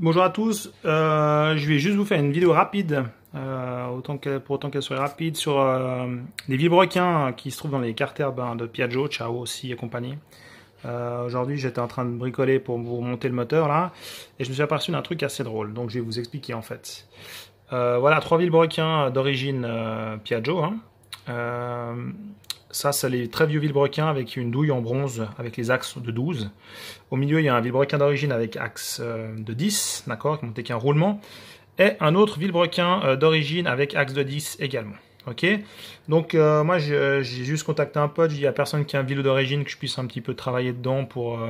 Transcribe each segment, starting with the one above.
Bonjour à tous, euh, je vais juste vous faire une vidéo rapide, euh, pour autant qu'elle soit rapide, sur euh, les vibrequins qui se trouvent dans les carters ben, de Piaggio, Ciao aussi et compagnie. Aujourd'hui j'étais en train de bricoler pour vous monter le moteur là, et je me suis aperçu d'un truc assez drôle, donc je vais vous expliquer en fait. voilà, trois vibrequins d'origine Piaggio. Hein. Ça, c'est les très vieux vilebrequins avec une douille en bronze avec les axes de 12. Au milieu, il y a un vilebrequin euh, euh, d'origine avec axe de 10, d'accord, qui montait qu'un roulement. Et un autre vilebrequin d'origine avec axe de 10 également. Ok Donc, euh, moi, j'ai juste contacté un pote. Il n'y a personne qui a un vélo d'origine que je puisse un petit peu travailler dedans pour. Euh,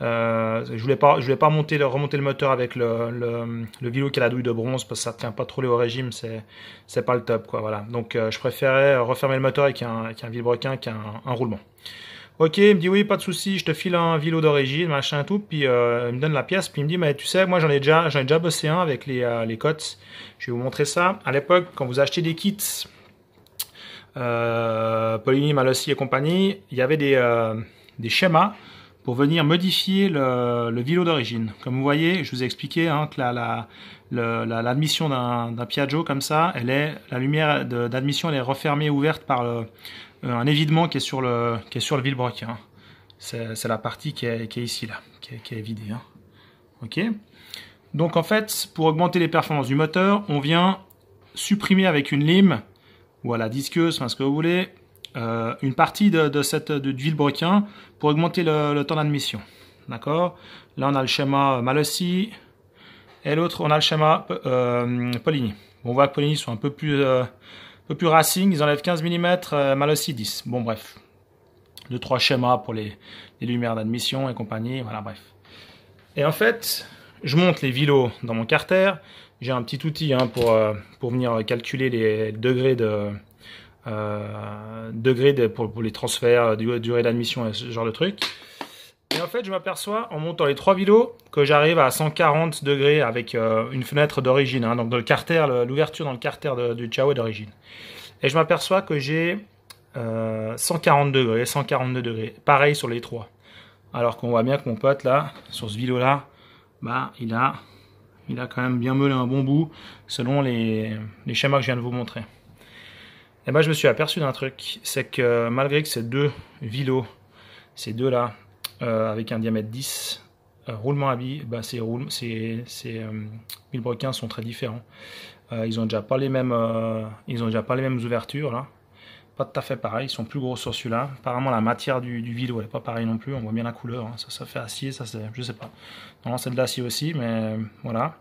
euh, je voulais pas, je voulais pas monter remonter le moteur avec le, le, vélo qui a la douille de bronze parce que ça tient pas trop les au régime. C'est, c'est pas le top, quoi. Voilà. Donc, je préférais refermer le moteur avec un, avec un vilebrequin qui un, roulement. Ok, il me dit oui, pas de souci, je te file un vélo d'origine, machin tout, puis il me donne la pièce, puis il me dit mais tu sais, moi j'en ai déjà, déjà bossé un avec les, les cotes. Je vais vous montrer ça. À l'époque, quand vous achetez des kits, euh, Polini, Malossi et compagnie, il y avait des, euh, schémas pour venir modifier le, le vélo d'origine. Comme vous voyez, je vous ai expliqué hein, que l'admission la, d'un Piaggio comme ça, elle est, la lumière d'admission elle est refermée, ouverte par euh, un évidement qui est sur le, qui est sur le hein. C'est la partie qui est, ici, là, qui est, qui vidée. Hein. OK Donc en fait, pour augmenter les performances du moteur, on vient supprimer avec une lime ou à la disqueuse, enfin ce que vous voulez, euh, une partie de, de cette d'huile brequin pour augmenter le, temps d'admission. D'accord Là, on a le schéma Malossi et l'autre, on a le schéma euh, Poligny. on voit que Poligny sont un peu plus, euh, plus racing. Ils enlèvent 15 mm, Malossi 10. Bon, bref. Deux, trois schémas pour les, les lumières d'admission et compagnie. Voilà, bref. Et en fait, je monte les vilos dans mon carter j'ai un petit outil hein, pour, euh, pour venir calculer les degrés de, euh, degrés pour, les transferts, euh, durée d'admission, et ce genre de truc. Et en fait, je m'aperçois en montant les trois vidéos que j'arrive à 140 degrés avec une fenêtre d'origine, hein, donc le carter, l'ouverture dans le carter du Chao d'origine. Et je m'aperçois que j'ai 140 degrés, 142 degrés, pareil sur les trois. Alors qu'on voit bien que mon pote là, sur ce vélo là, bah il a il a quand même bien meulé un bon bout selon les, schémas que je viens de vous montrer. Et eh ben, je me suis aperçu d'un truc, c'est que malgré que ces deux vilos, ces deux là, euh, avec un diamètre 10, euh, roulement à billes, ben, ces, roule ces, euh, sont très différents. ils ont déjà pas les mêmes, déjà pas les mêmes ouvertures là pas tout à fait pareil, ils sont plus gros sur celui-là. Apparemment la matière du, du est n'est pas pareil non plus, on voit bien la couleur, hein. ça, ça fait acier, ça c'est, je sais pas. Non, c'est de l'acier aussi, mais voilà.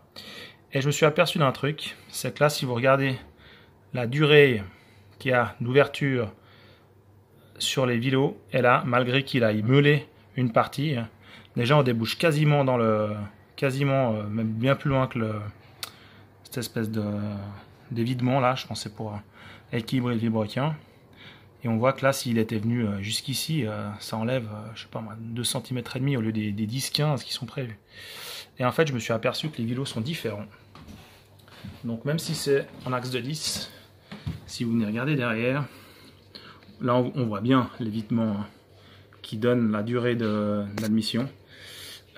Et je me suis aperçu d'un truc, c'est que là si vous regardez la durée qu'il y a d'ouverture sur les vélos, et là malgré qu'il aille meuler une partie, hein, déjà on débouche quasiment dans le... quasiment, euh, même bien plus loin que le... cette espèce de d'évidement là, je pensais pour équilibrer le vibroquin. Et on voit que là, s'il était venu euh, jusqu'ici, euh, ça enlève, euh, je sais pas moi, 2 cm et demi au lieu des, 10-15 qui sont prévus. Et en fait, je me suis aperçu que les vélos sont différents. Donc même si c'est en axe de 10, si vous venez regarder derrière, là on voit bien l'évitement qui donne la durée d'admission.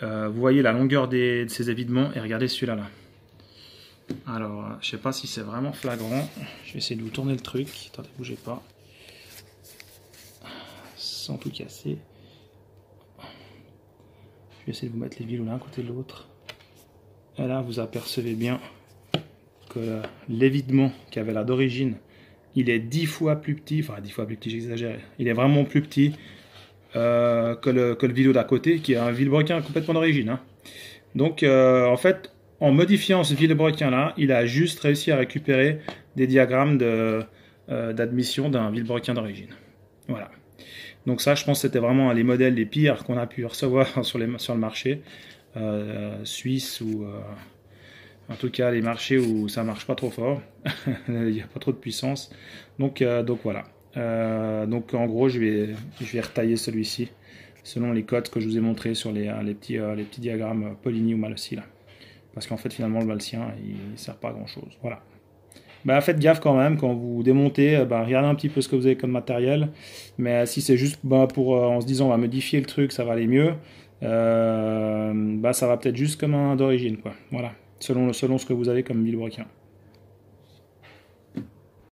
l'admission. vous voyez la longueur de ces évitements et regardez celui-là. Alors, je ne sais pas si c'est vraiment flagrant. Je vais essayer de vous tourner le truc. Attendez, bougez pas sans tout casser. Je vais essayer de vous mettre les villes l'un côté de l'autre. Et là, vous apercevez bien que euh, l'évidement qui avait là d'origine, il est dix fois plus petit, enfin 10 fois plus petit, j'exagère, il est vraiment plus petit euh, que, le, que d'à côté, qui est un vilebrequin complètement d'origine. Hein. Donc, euh, en fait, en modifiant ce vilebrequin là, il a juste réussi à récupérer des diagrammes d'admission de, d'un vilebrequin d'origine. Donc ça, je pense que c'était vraiment les modèles les pires qu'on a pu recevoir sur, les, sur le marché, euh, suisse ou euh, en tout cas les marchés où ça marche pas trop fort, il n'y a pas trop de puissance. Donc, euh, voilà. donc en gros, je vais, je vais retailler celui-ci selon les codes que je vous ai montrés sur les, petits, les petits diagrammes Polini ou Malossi Parce qu'en fait, finalement, le Malsien, il ne sert pas à grand-chose. Voilà bah, faites gaffe quand même quand vous démontez, euh, bah, regardez un petit peu ce que vous avez comme matériel. Mais euh, si c'est juste bah, pour euh, en se disant on va modifier le truc, ça va aller mieux, euh, bah, ça va peut-être juste comme un d'origine, quoi. Voilà, selon, selon ce que vous avez comme vilebrequin.